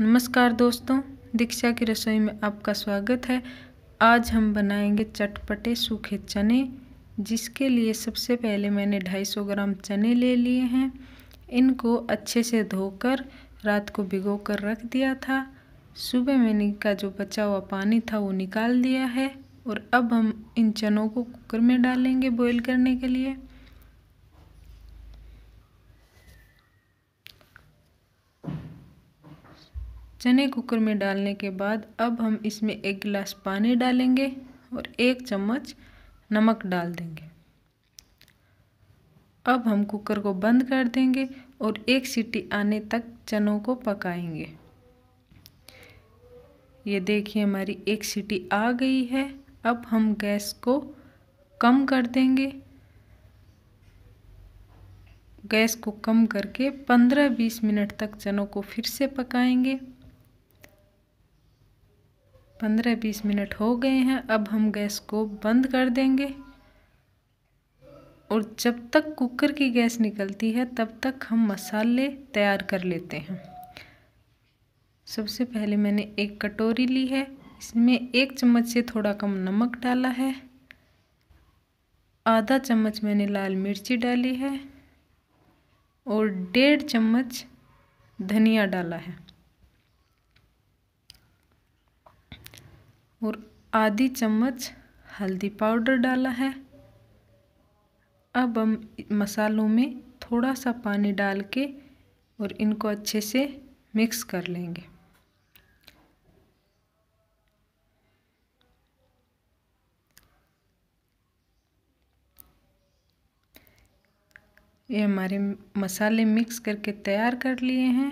नमस्कार दोस्तों दीक्षा की रसोई में आपका स्वागत है आज हम बनाएंगे चटपटे सूखे चने जिसके लिए सबसे पहले मैंने 250 ग्राम चने ले लिए हैं इनको अच्छे से धोकर रात को भिगो कर रख दिया था सुबह मैंने का जो बचा हुआ पानी था वो निकाल दिया है और अब हम इन चनों को कुकर में डालेंगे बॉईल करने के लिए चने कुकर में डालने के बाद अब हम इसमें एक गिलास पानी डालेंगे और एक चम्मच नमक डाल देंगे अब हम कुकर को बंद कर देंगे और एक सीटी आने तक चनों को पकाएंगे ये देखिए हमारी एक सीटी आ गई है अब हम गैस को कम कर देंगे गैस को कम करके 15-20 मिनट तक चनों को फिर से पकाएंगे पंद्रह बीस मिनट हो गए हैं अब हम गैस को बंद कर देंगे और जब तक कुकर की गैस निकलती है तब तक हम मसाले तैयार कर लेते हैं सबसे पहले मैंने एक कटोरी ली है इसमें एक चम्मच से थोड़ा कम नमक डाला है आधा चम्मच मैंने लाल मिर्ची डाली है और डेढ़ चम्मच धनिया डाला है और आधी चम्मच हल्दी पाउडर डाला है अब हम मसालों में थोड़ा सा पानी डाल के और इनको अच्छे से मिक्स कर लेंगे ये हमारे मसाले मिक्स करके तैयार कर लिए हैं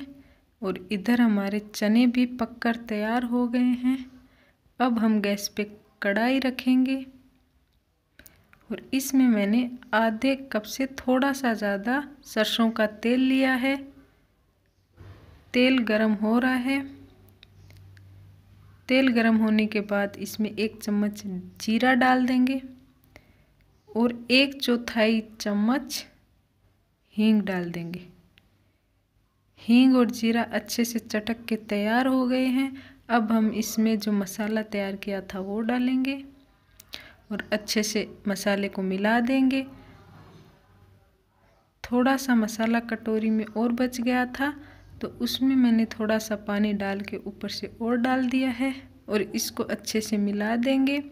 और इधर हमारे चने भी पककर तैयार हो गए हैं अब हम गैस पे कढ़ाई रखेंगे और इसमें मैंने आधे कप से थोड़ा सा ज़्यादा सरसों का तेल लिया है तेल गरम हो रहा है तेल गरम होने के बाद इसमें एक चम्मच जीरा डाल देंगे और एक चौथाई चम्मच हींग डाल देंगे हींग और जीरा अच्छे से चटक के तैयार हो गए हैं अब हम इसमें जो मसाला तैयार किया था वो डालेंगे और अच्छे से मसाले को मिला देंगे थोड़ा सा मसाला कटोरी में और बच गया था तो उसमें मैंने थोड़ा सा पानी डाल के ऊपर से और डाल दिया है और इसको अच्छे से मिला देंगे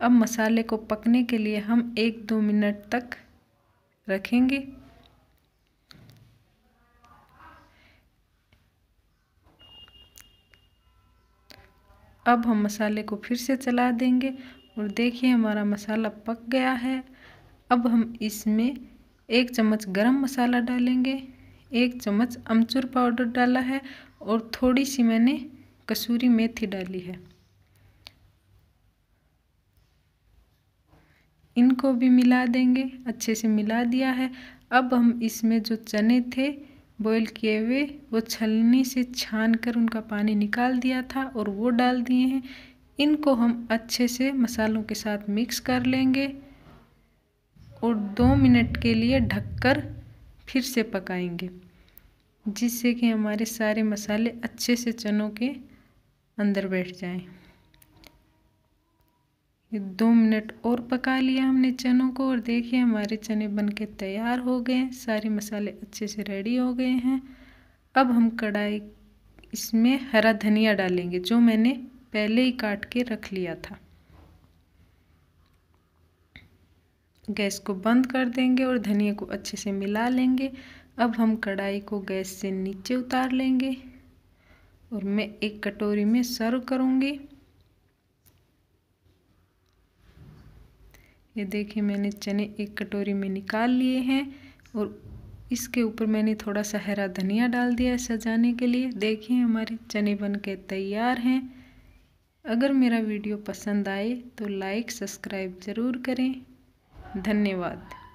अब मसाले को पकने के लिए हम एक दो मिनट तक रखेंगे अब हम मसाले को फिर से चला देंगे और देखिए हमारा मसाला पक गया है अब हम इसमें एक चम्मच गरम मसाला डालेंगे एक चम्मच अमचूर पाउडर डाला है और थोड़ी सी मैंने कसूरी मेथी डाली है इनको भी मिला देंगे अच्छे से मिला दिया है अब हम इसमें जो चने थे बॉईल किए हुए वो छलनी से छान कर उनका पानी निकाल दिया था और वो डाल दिए हैं इनको हम अच्छे से मसालों के साथ मिक्स कर लेंगे और दो मिनट के लिए ढककर फिर से पकाएंगे जिससे कि हमारे सारे मसाले अच्छे से चनों के अंदर बैठ जाएं ये दो मिनट और पका लिया हमने चनों को और देखिए हमारे चने बनके तैयार हो गए हैं सारे मसाले अच्छे से रेडी हो गए हैं अब हम कढ़ाई इसमें हरा धनिया डालेंगे जो मैंने पहले ही काट के रख लिया था गैस को बंद कर देंगे और धनिया को अच्छे से मिला लेंगे अब हम कढ़ाई को गैस से नीचे उतार लेंगे और मैं एक कटोरी में सर्व करूँगी ये देखिए मैंने चने एक कटोरी में निकाल लिए हैं और इसके ऊपर मैंने थोड़ा सा हरा धनिया डाल दिया है सजाने के लिए देखिए हमारे चने बन के तैयार हैं अगर मेरा वीडियो पसंद आए तो लाइक सब्सक्राइब ज़रूर करें धन्यवाद